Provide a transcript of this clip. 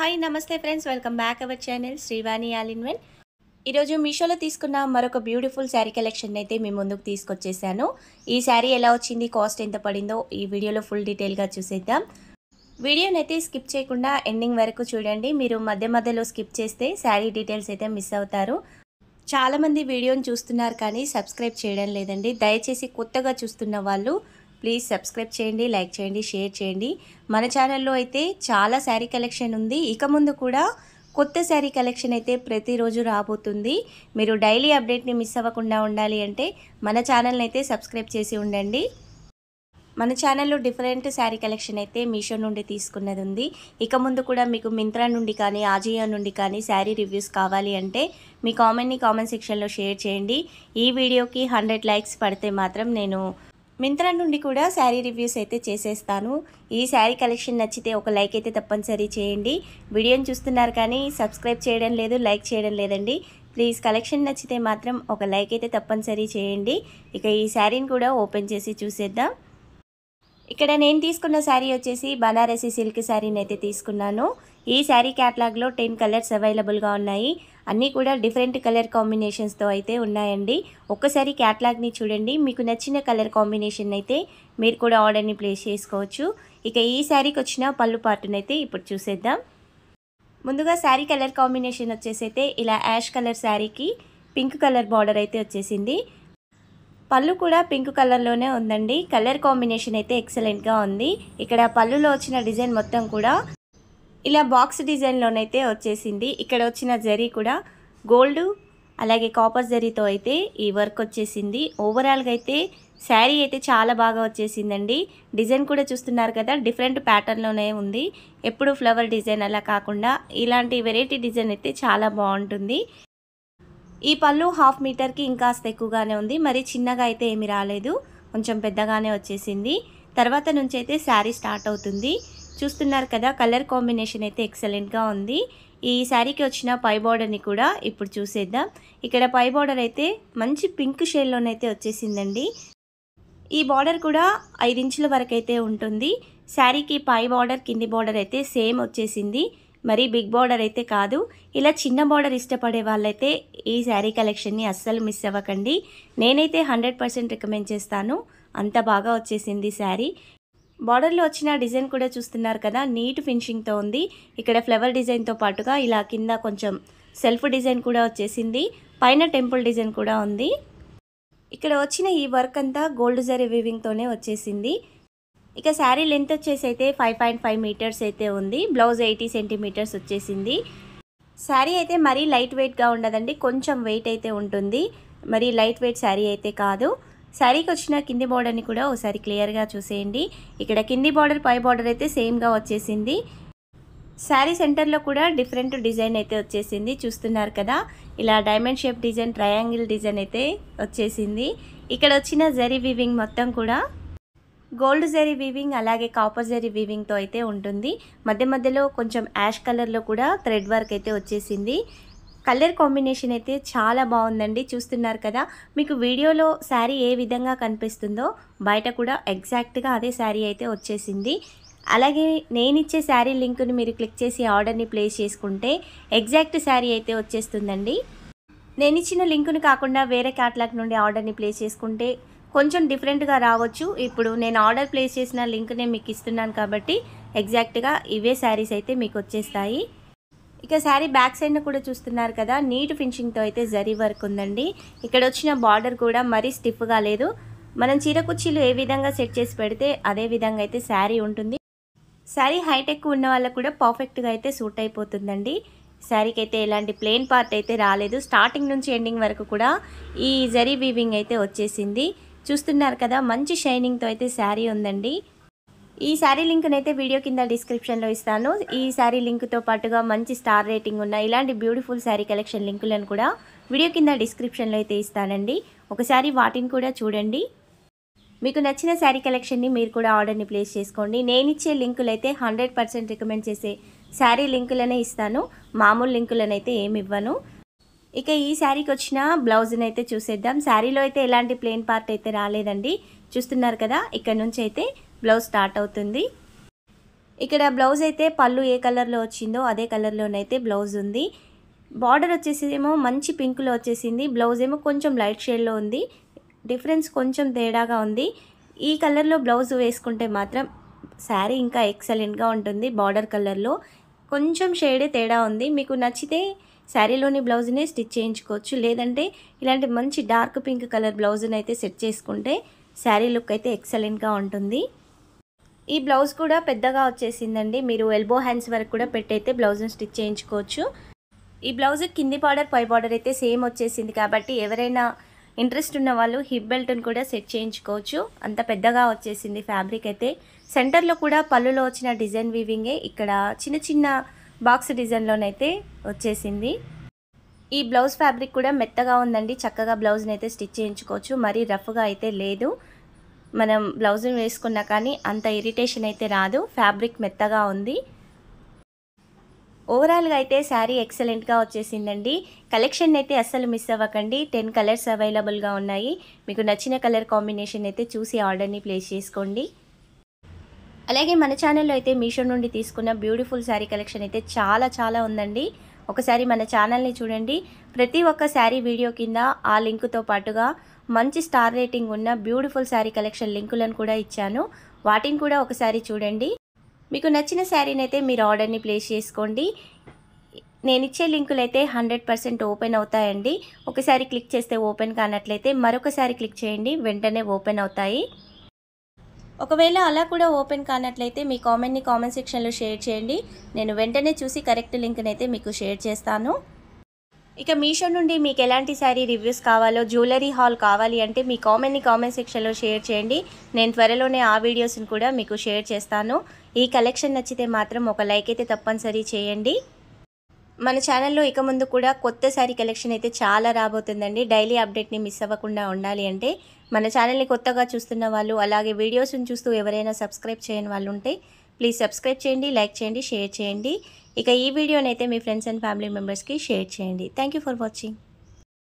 hi నమస్తే friends welcome back our channel Srivani all in one ఈరోజు మీషోలో తీసుకున్న మరొక బ్యూటిఫుల్ శారీ కలెక్షన్ అయితే మీ ముందుకు తీసుకొచ్చేసాను ఈ శారీ ఎలా వచ్చింది కాస్ట్ ఎంత పడిందో ఈ వీడియోలో ఫుల్ డీటెయిల్గా చూసేద్దాం వీడియోని అయితే స్కిప్ చేయకుండా ఎండింగ్ వరకు చూడండి మీరు మధ్య మధ్యలో స్కిప్ చేస్తే శారీ డీటెయిల్స్ అయితే మిస్ అవుతారు చాలామంది వీడియోని చూస్తున్నారు కానీ సబ్స్క్రైబ్ చేయడం లేదండి దయచేసి కొత్తగా చూస్తున్న వాళ్ళు ప్లీజ్ సబ్స్క్రైబ్ చేయండి లైక్ చేయండి షేర్ చేయండి మన ఛానల్లో అయితే చాలా శారీ కలెక్షన్ ఉంది ఇక ముందు కూడా కొత్త శారీ కలెక్షన్ అయితే ప్రతిరోజు రాబోతుంది మీరు డైలీ అప్డేట్ని మిస్ అవ్వకుండా ఉండాలి అంటే మన ఛానల్ని అయితే సబ్స్క్రైబ్ చేసి ఉండండి మన ఛానల్లో డిఫరెంట్ శారీ కలెక్షన్ అయితే మీషో నుండి తీసుకున్నది ఉంది ఇక ముందు కూడా మీకు మింత్రా నుండి కానీ ఆజియా నుండి కానీ శారీ రివ్యూస్ కావాలి అంటే మీ కామెంట్ని కామెంట్ సెక్షన్లో షేర్ చేయండి ఈ వీడియోకి హండ్రెడ్ లైక్స్ పడితే మాత్రం నేను మింత్రా నుండి కూడా శారీ రివ్యూస్ అయితే చేసేస్తాను ఈ శారీ కలెక్షన్ నచ్చితే ఒక లైక్ అయితే తప్పనిసరి చేయండి వీడియోని చూస్తున్నారు కానీ సబ్స్క్రైబ్ చేయడం లేదు లైక్ చేయడం లేదండి ప్లీజ్ కలెక్షన్ నచ్చితే మాత్రం ఒక లైక్ అయితే తప్పనిసరి చేయండి ఇక ఈ శారీని కూడా ఓపెన్ చేసి చూసేద్దాం ఇక్కడ నేను తీసుకున్న శారీ వచ్చేసి బనారసి సిల్క్ శారీని అయితే తీసుకున్నాను ఈ శారీ క్యాటలాగ్లో టెన్ కలర్స్ అవైలబుల్గా ఉన్నాయి అన్నీ కూడా డిఫరెంట్ కలర్ కాంబినేషన్స్తో అయితే ఉన్నాయండి ఒక్కసారి క్యాట్లాగ్ని చూడండి మీకు నచ్చిన కలర్ కాంబినేషన్ అయితే మీరు కూడా ఆర్డర్ని ప్లేస్ చేసుకోవచ్చు ఇక ఈ శారీకి వచ్చిన పళ్ళు పార్టునైతే ఇప్పుడు చూసేద్దాం ముందుగా శారీ కలర్ కాంబినేషన్ వచ్చేసైతే ఇలా యాష్ కలర్ శారీకి పింక్ కలర్ బార్డర్ అయితే వచ్చేసింది పళ్ళు కూడా పింక్ కలర్లోనే ఉందండి కలర్ కాంబినేషన్ అయితే ఎక్సలెంట్గా ఉంది ఇక్కడ పళ్ళులో వచ్చిన డిజైన్ మొత్తం కూడా ఇలా బాక్స్ డిజైన్లోనైతే వచ్చేసింది ఇక్కడ వచ్చిన జరీ కూడా గోల్డ్ అలాగే కాపర్ జరీతో అయితే ఈ వర్క్ వచ్చేసింది ఓవరాల్గా అయితే శారీ అయితే చాలా బాగా వచ్చేసిందండి డిజైన్ కూడా చూస్తున్నారు కదా డిఫరెంట్ ప్యాటర్న్లోనే ఉంది ఎప్పుడు ఫ్లవర్ డిజైన్ అలా కాకుండా ఇలాంటి వెరైటీ డిజైన్ అయితే చాలా బాగుంటుంది ఈ పళ్ళు హాఫ్ మీటర్కి ఇంకాస్త ఎక్కువగానే ఉంది మరి చిన్నగా అయితే ఏమి రాలేదు కొంచెం పెద్దగానే వచ్చేసింది తర్వాత నుంచి అయితే శారీ స్టార్ట్ అవుతుంది చూస్తున్నారు కదా కలర్ కాంబినేషన్ అయితే ఎక్సలెంట్గా ఉంది ఈ శారీకి వచ్చిన పై బార్డర్ని కూడా ఇప్పుడు చూసేద్దాం ఇక్కడ పై బార్డర్ అయితే మంచి పింక్ షేడ్లోనైతే వచ్చేసిందండి ఈ బార్డర్ కూడా ఇంచుల వరకు అయితే ఉంటుంది శారీకి పై బార్డర్ కింది బార్డర్ అయితే సేమ్ వచ్చేసింది మరి బిగ్ బార్డర్ అయితే కాదు ఇలా చిన్న బార్డర్ ఇష్టపడే వాళ్ళైతే ఈ శారీ కలెక్షన్ని అస్సలు మిస్ అవ్వకండి నేనైతే హండ్రెడ్ పర్సెంట్ రికమెండ్ చేస్తాను అంత బాగా వచ్చేసింది శారీ బార్డర్లో వచ్చిన డిజైన్ కూడా చూస్తున్నారు కదా నీట్ ఫినిషింగ్తో ఉంది ఇక్కడ ఫ్లవర్ డిజైన్తో పాటుగా ఇలా కింద కొంచెం సెల్ఫ్ డిజైన్ కూడా వచ్చేసింది పైన టెంపుల్ డిజైన్ కూడా ఉంది ఇక్కడ వచ్చిన ఈ వర్క్ అంతా గోల్డ్ జరీ వివింగ్తోనే వచ్చేసింది ఇక శారీ లెంత్ వచ్చేసి అయితే ఫైవ్ పాయింట్ ఫైవ్ మీటర్స్ అయితే ఉంది బ్లౌజ్ ఎయిటీ సెంటీమీటర్స్ వచ్చేసింది శారీ అయితే మరీ లైట్ వెయిట్గా ఉండదండి కొంచెం వెయిట్ అయితే ఉంటుంది మరీ లైట్ వెయిట్ శారీ అయితే కాదు శారీకి వచ్చిన కింది బార్డర్ని కూడా ఒకసారి క్లియర్గా చూసేయండి ఇక్కడ కింది బార్డర్ పై బార్డర్ అయితే సేమ్గా వచ్చేసింది శారీ సెంటర్లో కూడా డిఫరెంట్ డిజైన్ అయితే వచ్చేసింది చూస్తున్నారు కదా ఇలా diamond shape design triangle design అయితే వచ్చేసింది ఇక్కడ వచ్చిన జరీ వీవింగ్ మొత్తం కూడా గోల్డ్ జరీ వీవింగ్ అలాగే కాపర్ జరీ వీవింగ్తో అయితే ఉంటుంది మధ్య మధ్యలో కొంచెం యాష్ కలర్లో కూడా థ్రెడ్ వర్క్ అయితే వచ్చేసింది కలర్ కాంబినేషన్ అయితే చాలా బాగుందండి చూస్తున్నారు కదా మీకు వీడియోలో శారీ ఏ విధంగా కనిపిస్తుందో బయట కూడా ఎగ్జాక్ట్గా అదే శారీ అయితే వచ్చేసింది అలాగే నేనిచ్చే శారీ లింక్ని మీరు క్లిక్ చేసి ఆర్డర్ని ప్లేస్ చేసుకుంటే ఎగ్జాక్ట్ శారీ అయితే వచ్చేస్తుందండి నేను ఇచ్చిన లింకును కాకుండా వేరే క్యాట్లాగ్ నుండి ఆర్డర్ని ప్లేస్ చేసుకుంటే కొంచెం డిఫరెంట్గా రావచ్చు ఇప్పుడు నేను ఆర్డర్ ప్లేస్ చేసిన లింక్ నేను మీకు ఇస్తున్నాను కాబట్టి ఎగ్జాక్ట్గా ఇవే శారీస్ అయితే మీకు వచ్చేస్తాయి ఇక శారీ బ్యాక్ సైడ్ను కూడా చూస్తున్నారు కదా నీట్ ఫినిషింగ్తో అయితే జరీ వర్క్ ఉందండి ఇక్కడ వచ్చిన బార్డర్ కూడా మరీ స్టిఫ్గా లేదు మనం చీర కుర్చీలు ఏ విధంగా సెట్ చేసి పెడితే అదే విధంగా అయితే శారీ ఉంటుంది శారీ హైటెక్ ఉన్న వాళ్ళకు కూడా పర్ఫెక్ట్గా అయితే సూట్ అయిపోతుందండి శారీకి అయితే ఎలాంటి ప్లెయిన్ పార్ట్ అయితే రాలేదు స్టార్టింగ్ నుంచి ఎండింగ్ వరకు కూడా ఈ జరీ వీవింగ్ అయితే వచ్చేసింది చూస్తున్నారు కదా మంచి షైనింగ్తో అయితే శారీ ఉందండి ఈ శారీ లింక్నైతే వీడియో కింద డిస్క్రిప్షన్లో ఇస్తాను ఈ శారీ లింక్తో పాటుగా మంచి స్టార్ రేటింగ్ ఉన్న ఇలాంటి బ్యూటిఫుల్ శారీ కలెక్షన్ లింకులను కూడా వీడియో కింద డిస్క్రిప్షన్లో అయితే ఇస్తానండి ఒకసారి వాటిని కూడా చూడండి మీకు నచ్చిన శారీ కలెక్షన్ని మీరు కూడా ఆర్డర్ని ప్లేస్ చేసుకోండి నేను ఇచ్చే లింకులు అయితే హండ్రెడ్ పర్సెంట్ రికమెండ్ చేసే శారీ లింకులనే ఇస్తాను మామూలు లింకులనైతే ఏమి ఇవ్వను ఇక ఈ శారీకి వచ్చిన బ్లౌజ్ని అయితే చూసేద్దాం శారీలో అయితే ఎలాంటి ప్లెయిన్ పార్ట్ అయితే రాలేదండి చూస్తున్నారు కదా ఇక్కడ నుంచి అయితే బ్లౌజ్ స్టార్ట్ అవుతుంది ఇక్కడ బ్లౌజ్ అయితే పళ్ళు ఏ కలర్లో వచ్చిందో అదే కలర్లోనైతే బ్లౌజ్ ఉంది బార్డర్ వచ్చేసి ఏమో మంచి పింక్లో వచ్చేసింది బ్లౌజ్ ఏమో కొంచెం లైట్ షేడ్లో ఉంది డిఫరెన్స్ కొంచెం తేడాగా ఉంది ఈ కలర్లో బ్లౌజ్ వేసుకుంటే మాత్రం శారీ ఇంకా ఎక్సలెంట్గా ఉంటుంది బార్డర్ కలర్లో కొంచెం షేడే తేడా ఉంది మీకు నచ్చితే శారీలోని బ్లౌజ్నే స్టిచ్ చేయించుకోవచ్చు లేదంటే ఇలాంటి మంచి డార్క్ పింక్ కలర్ బ్లౌజ్ని అయితే సెట్ చేసుకుంటే శారీ లుక్ అయితే ఎక్సలెంట్గా ఉంటుంది ఈ బ్లౌజ్ కూడా పెద్దగా వచ్చేసిందండి మీరు ఎల్బో హ్యాండ్స్ వరకు కూడా పెట్టయితే బ్లౌజ్ను స్టిచ్ చేయించుకోవచ్చు ఈ బ్లౌజ్ కింది బార్డర్ పై బార్డర్ అయితే సేమ్ వచ్చేసింది కాబట్టి ఎవరైనా ఇంట్రెస్ట్ ఉన్న వాళ్ళు హిప్ బెల్ట్ని కూడా సెట్ చేయించుకోవచ్చు అంత పెద్దగా వచ్చేసింది ఫ్యాబ్రిక్ అయితే సెంటర్లో కూడా పళ్ళులో వచ్చిన డిజైన్ వీవింగే ఇక్కడ చిన్న చిన్న బాక్స్ డిజైన్లోనైతే వచ్చేసింది ఈ బ్లౌజ్ ఫ్యాబ్రిక్ కూడా మెత్తగా ఉందండి చక్కగా బ్లౌజ్ని అయితే స్టిచ్ చేయించుకోవచ్చు మరీ రఫ్గా అయితే లేదు మనం బ్లౌజ్ని వేసుకున్నా కానీ అంత ఇరిటేషన్ అయితే రాదు ఫ్యాబ్రిక్ మెత్తగా ఉంది ఓవరాల్గా అయితే శారీ ఎక్సలెంట్గా వచ్చేసిందండి కలెక్షన్ అయితే అస్సలు మిస్ అవ్వకండి టెన్ కలర్స్ అవైలబుల్గా ఉన్నాయి మీకు నచ్చిన కలర్ కాంబినేషన్ అయితే చూసి ఆర్డర్ని ప్లేస్ చేసుకోండి అలాగే మన ఛానల్లో అయితే మీషో నుండి తీసుకున్న బ్యూటిఫుల్ శారీ కలెక్షన్ అయితే చాలా చాలా ఉందండి ఒకసారి మన ఛానల్ని చూడండి ప్రతి ఒక్క శారీ వీడియో కింద ఆ లింక్తో పాటుగా మంచి స్టార్ రేటింగ్ ఉన్న బ్యూటిఫుల్ శారీ కలెక్షన్ లింకులను కూడా ఇచ్చాను వాటిని కూడా ఒకసారి చూడండి మీకు నచ్చిన శారీని అయితే మీరు ఆర్డర్ని ప్లేస్ చేసుకోండి నేను ఇచ్చే లింకులు అయితే హండ్రెడ్ పర్సెంట్ ఓపెన్ అవుతాయండి ఒకసారి క్లిక్ చేస్తే ఓపెన్ కానట్లయితే మరొకసారి క్లిక్ చేయండి వెంటనే ఓపెన్ అవుతాయి ఒకవేళ అలా కూడా ఓపెన్ కానట్లయితే మీ కామెంట్ని కామెంట్ సెక్షన్లో షేర్ చేయండి నేను వెంటనే చూసి కరెక్ట్ లింక్నైతే మీకు షేర్ చేస్తాను ఇక మీషో నుండి మీకు ఎలాంటి శారీ రివ్యూస్ కావాలో జ్యువెలరీ హాల్ కావాలి అంటే మీ కామెంట్ని కామెంట్ సెక్షన్లో షేర్ చేయండి నేను త్వరలోనే ఆ వీడియోస్ని కూడా మీకు షేర్ చేస్తాను ఈ కలెక్షన్ నచ్చితే మాత్రం ఒక లైక్ అయితే తప్పనిసరి చేయండి మన ఛానల్లో ఇక ముందు కూడా కొత్త శారీ కలెక్షన్ అయితే చాలా రాబోతుందండి డైలీ అప్డేట్ని మిస్ అవ్వకుండా ఉండాలి అంటే మన ఛానల్ని కొత్తగా చూస్తున్న వాళ్ళు అలాగే వీడియోస్ని చూస్తూ ఎవరైనా సబ్స్క్రైబ్ చేయని వాళ్ళు ఉంటే ప్లీజ్ సబ్స్క్రైబ్ చేయండి లైక్ చేయండి షేర్ చేయండి ఇక ఈ వీడియోనైతే మీ ఫ్రెండ్స్ అండ్ ఫ్యామిలీ మెంబర్స్కి షేర్ చేయండి థ్యాంక్ ఫర్ వాచింగ్